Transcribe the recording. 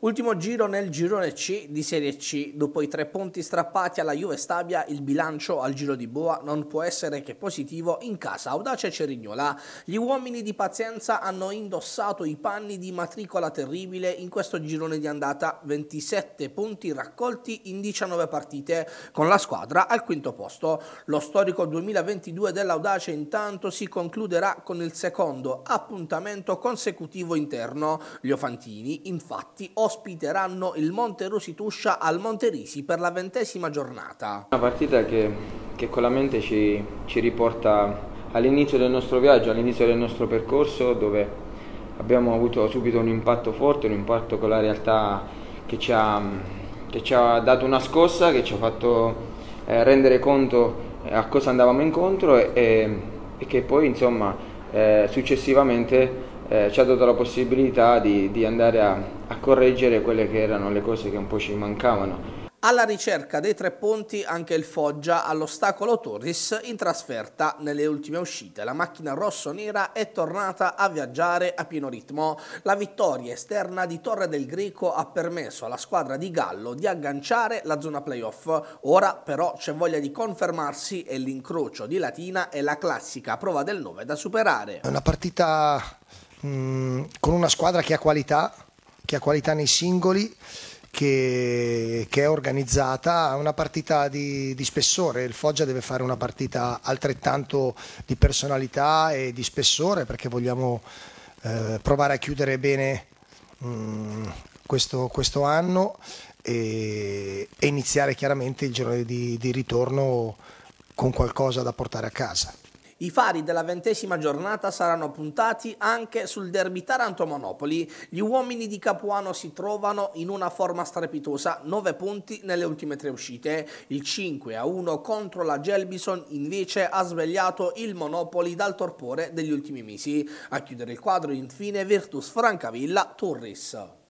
Ultimo giro nel girone C di Serie C. Dopo i tre punti strappati alla Juve Stabia, il bilancio al giro di Boa non può essere che positivo in casa Audace Cerignola. Gli uomini di pazienza hanno indossato i panni di matricola terribile in questo girone di andata, 27 punti raccolti in 19 partite, con la squadra al quinto posto. Lo storico 2022 dell'Audace intanto si concluderà con il secondo appuntamento consecutivo interno. Gli Ofantini, infatti, 8 ospiteranno il Monte Rosituscia al Monte Risi per la ventesima giornata. Una partita che, che con la mente ci, ci riporta all'inizio del nostro viaggio, all'inizio del nostro percorso dove abbiamo avuto subito un impatto forte, un impatto con la realtà che ci ha, che ci ha dato una scossa, che ci ha fatto eh, rendere conto eh, a cosa andavamo incontro e, e che poi insomma eh, successivamente eh, ci ha dato la possibilità di, di andare a, a correggere quelle che erano le cose che un po' ci mancavano. Alla ricerca dei tre punti anche il Foggia all'ostacolo Torres in trasferta nelle ultime uscite. La macchina rosso-nera è tornata a viaggiare a pieno ritmo. La vittoria esterna di Torre del Greco ha permesso alla squadra di Gallo di agganciare la zona playoff. Ora però c'è voglia di confermarsi e l'incrocio di Latina è la classica prova del 9 da superare. È una partita Mm, con una squadra che ha qualità, che ha qualità nei singoli, che, che è organizzata, ha una partita di, di, spessore, il Foggia deve fare una partita altrettanto di personalità e di spessore perché vogliamo eh, provare a chiudere bene mh, mm, questo, questo, anno e, e, iniziare chiaramente il giorno di, di ritorno con qualcosa da portare a casa. I fari della ventesima giornata saranno puntati anche sul derby Taranto-Monopoli. Gli uomini di Capuano si trovano in una forma strepitosa, 9 punti nelle ultime tre uscite. Il 5 a 1 contro la Gelbison invece ha svegliato il Monopoli dal torpore degli ultimi mesi. A chiudere il quadro infine Virtus Francavilla Torres.